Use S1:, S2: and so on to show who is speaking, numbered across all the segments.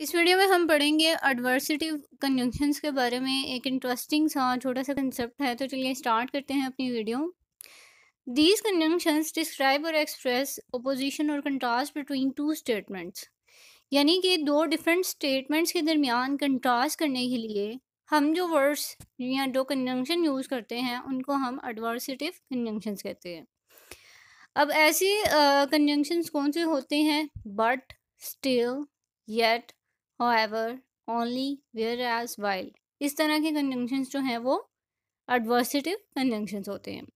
S1: इस वीडियो में हम पढ़ेंगे एडवर्सिटी कन्जंक्शंस के बारे में एक इंटरेस्टिंग सा छोटा सा कंसेप्ट है तो चलिए स्टार्ट करते हैं अपनी वीडियो दीज कंजंक्शंस डिस्क्राइब और एक्सप्रेस अपोजिशन और कंट्रास्ट बिटवीन टू स्टेटमेंट्स यानी कि दो डिफरेंट स्टेटमेंट्स के दरमियान कंट्रास्ट करने के लिए हम जो वर्ड्स या जो कन्जंक्शन यूज़ करते हैं उनको हम एडवर्सिटिव कन्जंक्शंस कहते हैं अब ऐसे कन्जंक्शंस uh, कौन से होते हैं but still yet however, only, whereas, while इस तरह के कंजंक्शंस जो हैं वो एडवर्सिटिव कंजंक्शंस होते हैं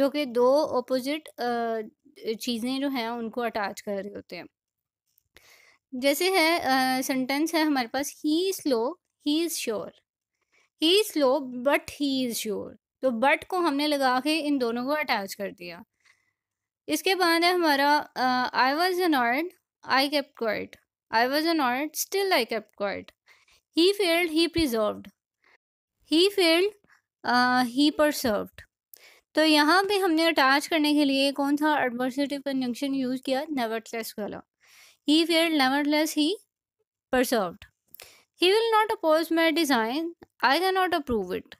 S1: जो कि दो ऑपोजिट चीज़ें जो हैं उनको अटैच कर रहे होते हैं जैसे है सेंटेंस है हमारे पास he slow he is sure he is slow but he is sure तो बट को हमने लगा के इन दोनों को अटैच कर दिया इसके बाद है हमारा I was annoyed I kept quiet I was annoyed, still I kept quiet. He failed, he preserved. He failed, uh, he preserved. तो यहाँ पे हमने अटैच करने के लिए कौन सा एडवर्सिटी कंजंक्शन यूज़ किया नेवरलेस वाला he fair nevertheless he persevered he will not oppose my design I can not approve it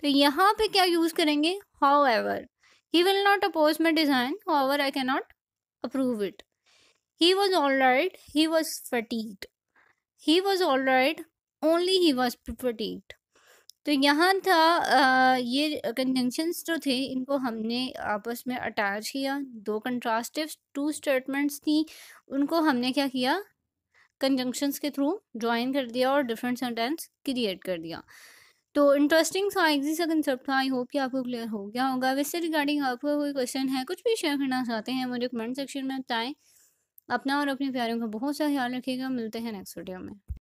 S1: तो यहाँ पे क्या यूज़ करेंगे however he will not oppose my design however I can not approve it He was alright, he was fatigued. He was alright, only he was fatigued. तो यहाँ था आ, ये conjunctions जो थे इनको हमने आपस में अटैच किया दो कंट्रास्टिव टू स्टेटमेंट्स थी उनको हमने क्या किया कंजंक्शंस के थ्रू ज्वाइन कर दिया और डिफरेंट सेंटेंस क्रिएट कर दिया तो इंटरेस्टिंग था एग्जी सा कंसेप्ट था आई होप कि आपको क्लियर हो गया होगा वैसे रिगार्डिंग आपका कोई क्वेश्चन है कुछ भी शेयर करना चाहते हैं मुझे कमेंट सेक्शन में बताएं अपना और अपने प्यारों का बहुत सा ख्याल रखिएगा मिलते हैं नेक्स्ट वीडियो में